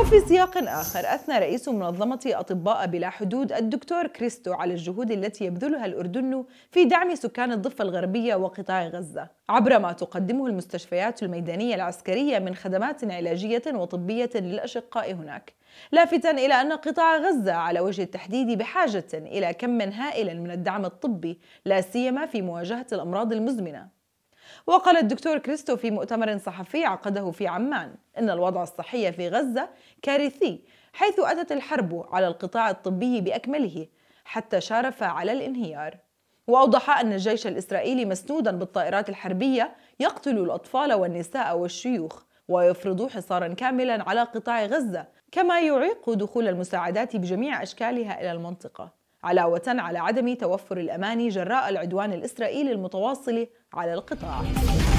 وفي سياق آخر أثنى رئيس منظمة أطباء بلا حدود الدكتور كريستو على الجهود التي يبذلها الأردن في دعم سكان الضفة الغربية وقطاع غزة عبر ما تقدمه المستشفيات الميدانية العسكرية من خدمات علاجية وطبية للأشقاء هناك لافتا إلى أن قطاع غزة على وجه التحديد بحاجة إلى كم هائل من الدعم الطبي لا سيما في مواجهة الأمراض المزمنة وقال الدكتور كريستو في مؤتمر صحفي عقده في عمان إن الوضع الصحي في غزة كارثي حيث أتت الحرب على القطاع الطبي بأكمله حتى شارف على الانهيار وأوضح أن الجيش الإسرائيلي مسنودا بالطائرات الحربية يقتل الأطفال والنساء والشيوخ ويفرض حصارا كاملا على قطاع غزة كما يعيق دخول المساعدات بجميع أشكالها إلى المنطقة علاوة على عدم توفر الامان جراء العدوان الإسرائيلي المتواصل على القطاع